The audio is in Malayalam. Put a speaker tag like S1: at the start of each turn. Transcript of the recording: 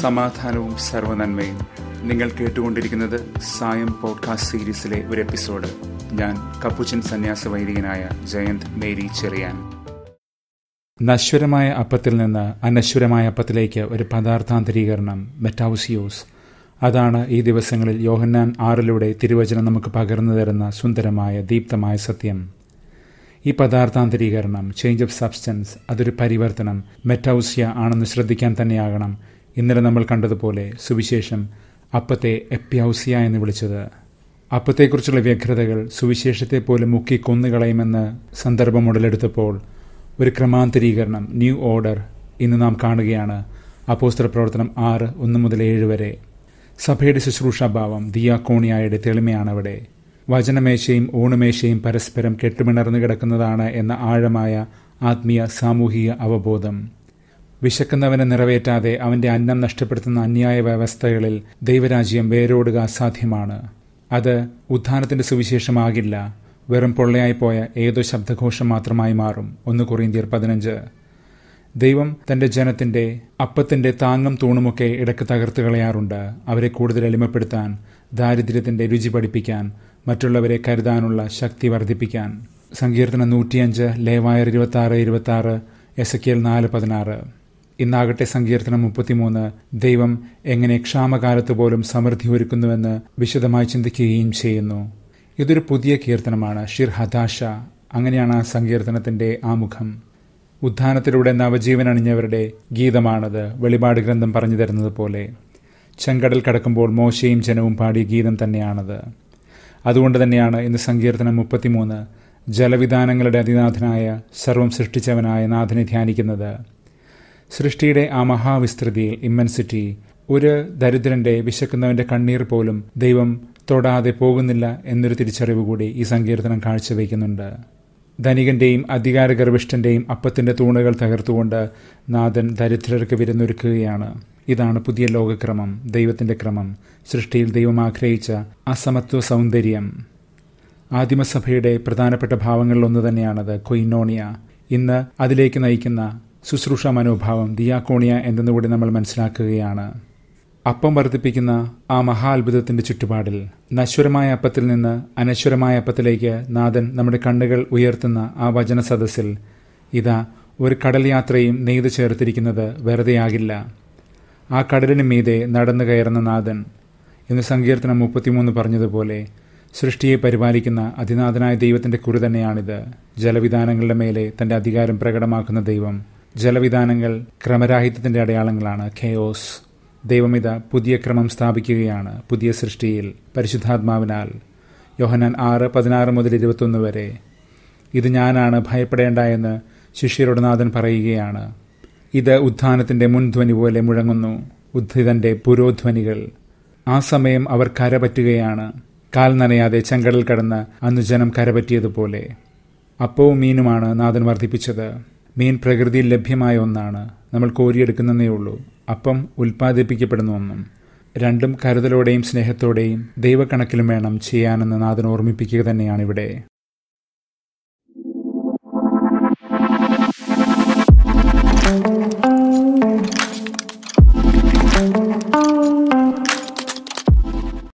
S1: സമാധാനവും സർവനന്മയും നിങ്ങൾ കേട്ടുകൊണ്ടിരിക്കുന്നത് സായം പോഡ്കാസ്റ്റ് സീരീസിലെ ഒരു എപ്പിസോഡ് ഞാൻ കപ്പുച്ചൻ സന്യാസ വൈദികനായ ജയന്ത് മേരി ചെറിയാൻ നശ്വരമായ അപ്പത്തിൽ നിന്ന് അനശ്വരമായ അപ്പത്തിലേക്ക് ഒരു പദാർത്ഥാന്തരീകരണം മെറ്റാവുസിയോസ് അതാണ് ഈ ദിവസങ്ങളിൽ യോഹന്നാൻ ആറിലൂടെ തിരുവചനം നമുക്ക് പകർന്നു തരുന്ന സുന്ദരമായ ദീപ്തമായ സത്യം ഈ പദാർത്ഥാന്തരീകരണം ചേഞ്ച് ഓഫ് സബ്സ്റ്റൻസ് അതൊരു പരിവർത്തനം മെറ്റൌസിയ ആണെന്ന് ശ്രദ്ധിക്കാൻ തന്നെയാകണം ഇന്നലെ നമ്മൾ കണ്ടതുപോലെ സുവിശേഷം അപ്പത്തെ എപ്പ്യൗസിയ എന്ന് വിളിച്ചത് അപ്പത്തെക്കുറിച്ചുള്ള വ്യഗ്രതകൾ സുവിശേഷത്തെ പോലെ മുക്കി കൊന്നുകളയുമെന്ന് സന്ദർഭം ഉടലെടുത്തപ്പോൾ ഒരു ക്രമാന്തരീകരണം ന്യൂ ഓർഡർ ഇന്ന് നാം കാണുകയാണ് അപ്പോസ്റ്റർ പ്രവർത്തനം ആറ് ഒന്ന് മുതൽ ഏഴ് വരെ സഭയുടെ ശുശ്രൂഷാഭാവം ദിയാക്കോണിയായുടെ തെളിമയാണ് അവിടെ വചനമേശയും ഊണുമേശയും പരസ്പരം കെട്ടുമിണർന്നു കിടക്കുന്നതാണ് എന്ന ആഴമായ ആത്മീയ സാമൂഹിക അവബോധം വിശക്കുന്നവനെ നിറവേറ്റാതെ അവന്റെ അന്നം നഷ്ടപ്പെടുത്തുന്ന അന്യായ വ്യവസ്ഥകളിൽ ദൈവരാജ്യം വേരോടുക അസാധ്യമാണ് അത് ഉദ്ധാനത്തിന്റെ സുവിശേഷമാകില്ല വെറും പൊള്ളയായിപ്പോയ ഏതോ ശബ്ദഘോഷം മാത്രമായി മാറും ഒന്ന് കൊറിയന്തിയർ പതിനഞ്ച് ദൈവം തന്റെ ജനത്തിന്റെ അപ്പത്തിന്റെ താങ്ങും തൂണുമൊക്കെ ഇടക്ക് തകർത്ത് കളയാറുണ്ട് അവരെ കൂടുതൽ എളിമപ്പെടുത്താൻ ദാരിദ്ര്യത്തിന്റെ രുചി പഠിപ്പിക്കാൻ മറ്റുള്ളവരെ കരുതാനുള്ള ശക്തി വർദ്ധിപ്പിക്കാൻ സങ്കീർത്തനം നൂറ്റിയഞ്ച് ലേവായർ ഇരുപത്തി ആറ് ഇരുപത്തി ആറ് എസ് എൽ നാല് പതിനാറ് ഇന്നാകട്ടെ സങ്കീർത്തനം മുപ്പത്തിമൂന്ന് ദൈവം എങ്ങനെ ക്ഷാമകാലത്ത് പോലും സമൃദ്ധി ഒരുക്കുന്നുവെന്ന് വിശദമായി ചിന്തിക്കുകയും ചെയ്യുന്നു ഇതൊരു പുതിയ കീർത്തനമാണ് ഷിർ ഹതാഷ അങ്ങനെയാണ് ആ സങ്കീർത്തനത്തിന്റെ ആമുഖം ഉദ്ധാനത്തിലൂടെ നവജീവൻ അണിഞ്ഞവരുടെ ഗീതമാണത് വെളിപാട് ഗ്രന്ഥം പറഞ്ഞു തരുന്നത് പോലെ ചെങ്കടൽ കടക്കുമ്പോൾ മോശയും ജനവും പാടിയ ഗീതം തന്നെയാണത് അതുകൊണ്ട് തന്നെയാണ് ഇന്ന് സങ്കീർത്തനം മുപ്പത്തിമൂന്ന് ജലവിധാനങ്ങളുടെ അതിനാഥനായ സർവം സൃഷ്ടിച്ചവനായ നാഥനെ ധ്യാനിക്കുന്നത് സൃഷ്ടിയുടെ ആ മഹാവിസ്തൃതിയിൽ ഇമ്മൻസിറ്റി ഒരു ദരിദ്രന്റെ വിശക്കുന്നവന്റെ കണ്ണീർ പോലും ദൈവം തൊടാതെ പോകുന്നില്ല എന്നൊരു തിരിച്ചറിവ് കൂടി ഈ സങ്കീർത്തനം കാഴ്ചവെക്കുന്നുണ്ട് ധനികന്റെയും ഗർഭിഷ്ഠന്റെയും അപ്പത്തിന്റെ തൂണുകൾ തകർത്തുകൊണ്ട് നാഥൻ ദരിദ്രർക്ക് വിരുന്നൊരുക്കുകയാണ് ഇതാണ് പുതിയ ലോകക്രമം ദൈവത്തിന്റെ ക്രമം സൃഷ്ടിയിൽ ദൈവം ആഗ്രഹിച്ച അസമത്വ സൗന്ദര്യം ആദിമസഭയുടെ പ്രധാനപ്പെട്ട ഭാവങ്ങളിലൊന്ന് തന്നെയാണത് കൊയിനോണിയ ഇന്ന് അതിലേക്ക് നയിക്കുന്ന ശുശ്രൂഷ മനോഭാവം ദിയാക്കോണിയ എന്തെന്നുകൂടി നമ്മൾ മനസ്സിലാക്കുകയാണ് അപ്പം വർദ്ധിപ്പിക്കുന്ന ആ മഹാ അത്ഭുതത്തിൻ്റെ ചുറ്റുപാടിൽ നശ്വരമായ അപ്പത്തിൽ നിന്ന് അനശ്വരമായ അപ്പത്തിലേക്ക് നാഥൻ നമ്മുടെ കണ്ണുകൾ ഉയർത്തുന്ന ആ വചന സദസ്സിൽ ഇതാ ഒരു കടൽ യാത്രയും നെയ്തു ചേർത്തിരിക്കുന്നത് വെറുതെയാകില്ല ആ കടലിന് മീതെ നടന്നു കയറുന്ന നാഥൻ ഇന്ന് സങ്കീർത്തനം മുപ്പത്തിമൂന്ന് പറഞ്ഞതുപോലെ സൃഷ്ടിയെ പരിപാലിക്കുന്ന അതിനാഥനായ ദൈവത്തിന്റെ കുറി തന്നെയാണിത് ജലവിധാനങ്ങളുടെ മേലെ തന്റെ അധികാരം പ്രകടമാക്കുന്ന ദൈവം ജലവിധാനങ്ങൾ ക്രമരാഹിത്യത്തിന്റെ അടയാളങ്ങളാണ് ഖേയോസ് ദൈവമിത പുതിയ ക്രമം സ്ഥാപിക്കുകയാണ് പുതിയ സൃഷ്ടിയിൽ പരിശുദ്ധാത്മാവിനാൽ യോഹനാൻ ആറ് പതിനാറ് മുതൽ ഇരുപത്തൊന്ന് വരെ ഇത് ഞാനാണ് ഭയപ്പെടേണ്ട എന്ന് ശിഷ്യരുടെ നാഥൻ പറയുകയാണ് ഇത് ഉദ്ധാനത്തിന്റെ മുൻധ്വനി പോലെ മുഴങ്ങുന്നു ഉദ്ധിതന്റെ പുരോധ്വനികൾ ആ സമയം അവർ കരപറ്റുകയാണ് കാൽ നനയാതെ ചെങ്കടൽ കടന്ന് അന്ന് ജനം കരപറ്റിയതുപോലെ അപ്പവും മീനുമാണ് നാഥൻ വർദ്ധിപ്പിച്ചത് മീൻ പ്രകൃതിയിൽ ലഭ്യമായ ഒന്നാണ് നമ്മൾ കോരിയെടുക്കുന്നതേ ഉള്ളൂ അപ്പം ഉൽപ്പാദിപ്പിക്കപ്പെടുന്ന ഒന്നും രണ്ടും കരുതലോടെയും സ്നേഹത്തോടെയും ദൈവക്കണക്കിലും വേണം ചെയ്യാനെന്ന് നാഥൻ ഓർമ്മിപ്പിക്കുക തന്നെയാണിവിടെ